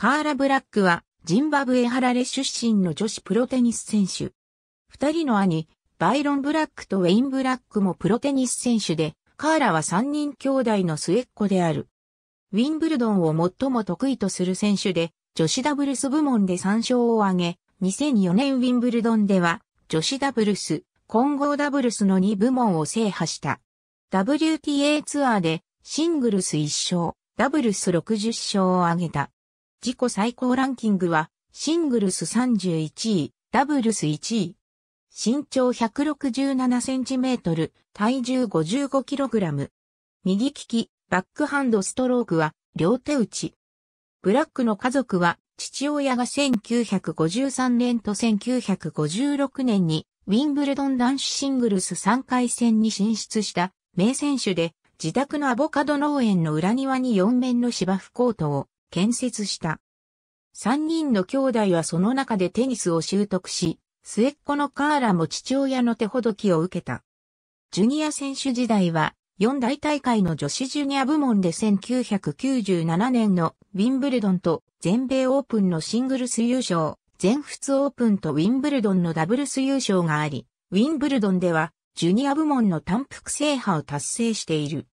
カーラ・ブラックは、ジンバブエハラレ出身の女子プロテニス選手。二人の兄、バイロン・ブラックとウェイン・ブラックもプロテニス選手で、カーラは三人兄弟の末っ子である。ウィンブルドンを最も得意とする選手で、女子ダブルス部門で3勝を挙げ、2004年ウィンブルドンでは、女子ダブルス、混合ダブルスの2部門を制覇した。WTA ツアーで、シングルス1勝、ダブルス60勝を挙げた。自己最高ランキングは、シングルス31位、ダブルス1位。身長167センチメートル、体重55キログラム。右利き、バックハンドストロークは、両手打ち。ブラックの家族は、父親が1953年と1956年に、ウィンブルドン男子シングルス3回戦に進出した名選手で、自宅のアボカド農園の裏庭に4面の芝生コートを建設した。三人の兄弟はその中でテニスを習得し、末っ子のカーラも父親の手ほどきを受けた。ジュニア選手時代は、四大大会の女子ジュニア部門で1997年のウィンブルドンと全米オープンのシングルス優勝、全仏オープンとウィンブルドンのダブルス優勝があり、ウィンブルドンではジュニア部門の単複制覇を達成している。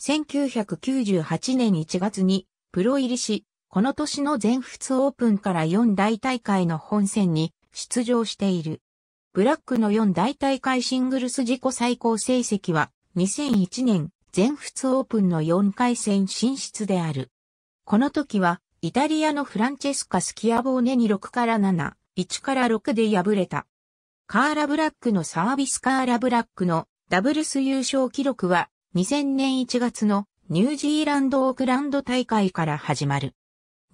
1998年1月にプロ入りし、この年の全仏オープンから4大大会の本戦に出場している。ブラックの4大大会シングルス自己最高成績は2001年全仏オープンの4回戦進出である。この時はイタリアのフランチェスカ・スキアボーネに6から7、1から6で敗れた。カーラ・ブラックのサービスカーラ・ブラックのダブルス優勝記録は2000年1月のニュージーランドオークランド大会から始まる。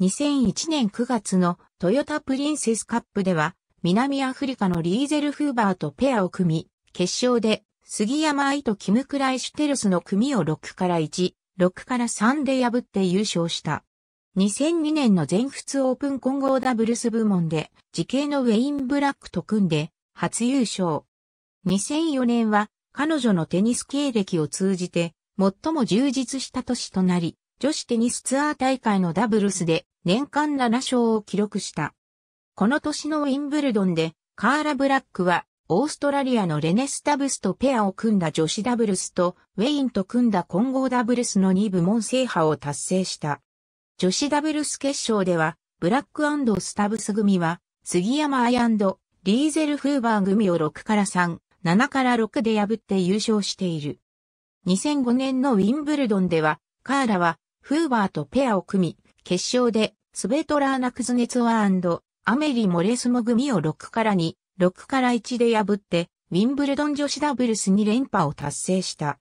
2001年9月のトヨタプリンセスカップでは、南アフリカのリーゼル・フーバーとペアを組み、決勝で杉山愛とキム・クライシュテルスの組を6から1、6から3で破って優勝した。2002年の全仏オープン混合ダブルス部門で、時系のウェイン・ブラックと組んで、初優勝。2004年は、彼女のテニス経歴を通じて、最も充実した年となり、女子テニスツアー大会のダブルスで年間7勝を記録した。この年のウィンブルドンで、カーラ・ブラックは、オーストラリアのレネス・ダブスとペアを組んだ女子ダブルスと、ウェインと組んだ混合ダブルスの2部門制覇を達成した。女子ダブルス決勝では、ブラックスタブス組は、杉山アイリーゼル・フーバー組を6から3、7から6で破って優勝している。2005年のウィンブルドンでは、カーラは、フーバーとペアを組み、決勝で、スベトラーナ・クズネツワアメリ・モレスモ組を6から2、6から1で破って、ウィンブルドン女子ダブルス2連覇を達成した。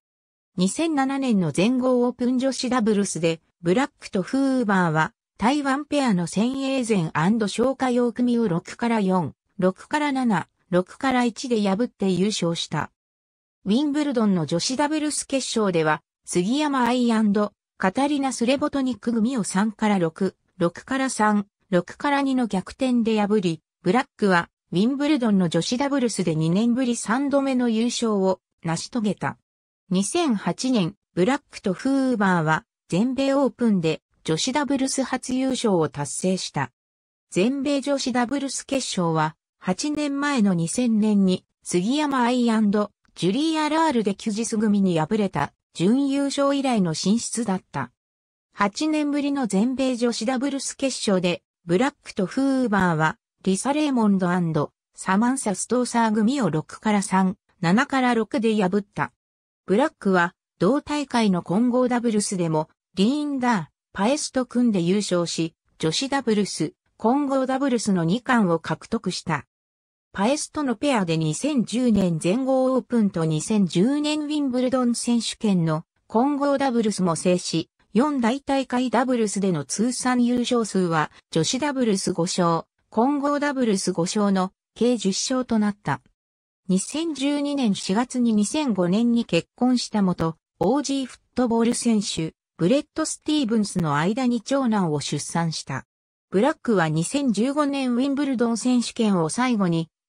2007年の全豪オープン女子ダブルスで、ブラックとフーバーは、台湾ペアの先鋭前消化用組を6から4、6から7、6から1で破って優勝した。ウィンブルドンの女子ダブルス決勝では、杉山愛カタリナ・スレボトニック組を3から6、6から3、6から2の逆転で破り、ブラックはウィンブルドンの女子ダブルスで2年ぶり3度目の優勝を成し遂げた。2008年、ブラックとフーバーは全米オープンで女子ダブルス初優勝を達成した。全米女子ダブルス決勝は8年前の2000年に杉山アイジュリー・アラールで休日組に敗れた準優勝以来の進出だった。8年ぶりの全米女子ダブルス決勝で、ブラックとフーバーは、リサ・レーモンドサマンサ・ストーサー組を6から3、7から6で破った。ブラックは、同大会の混合ダブルスでも、リーンダー、パエスと組んで優勝し、女子ダブルス、混合ダブルスの2冠を獲得した。パエスとのペアで2010年全豪オープンと2010年ウィンブルドン選手権の混合ダブルスも制し、4大大会ダブルスでの通算優勝数は女子ダブルス5勝、混合ダブルス5勝の計10勝となった。2012年4月に2005年に結婚した元、OG フットボール選手、ブレッド・スティーブンスの間に長男を出産した。ブラックは2015年ウィンブルドン選手権を最後に